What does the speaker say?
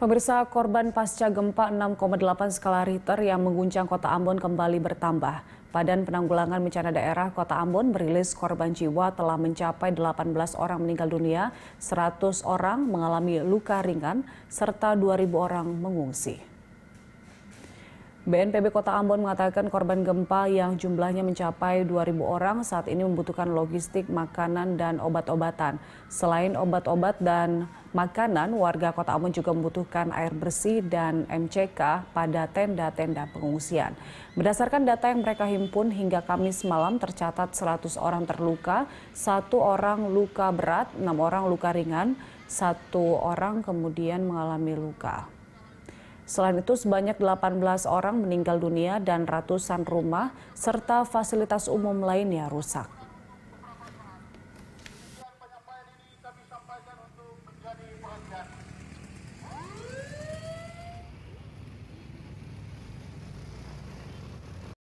Pemirsa korban pasca gempa 6,8 skala Richter yang mengguncang kota Ambon kembali bertambah. Badan Penanggulangan Bencana Daerah Kota Ambon merilis korban jiwa telah mencapai 18 orang meninggal dunia, 100 orang mengalami luka ringan, serta 2.000 orang mengungsi. BNPB Kota Ambon mengatakan korban gempa yang jumlahnya mencapai 2.000 orang saat ini membutuhkan logistik, makanan, dan obat-obatan. Selain obat-obat dan makanan, warga Kota Ambon juga membutuhkan air bersih dan MCK pada tenda-tenda pengungsian. Berdasarkan data yang mereka himpun hingga Kamis malam tercatat 100 orang terluka, satu orang luka berat, enam orang luka ringan, satu orang kemudian mengalami luka. Selain itu, sebanyak 18 orang meninggal dunia dan ratusan rumah serta fasilitas umum lainnya rusak.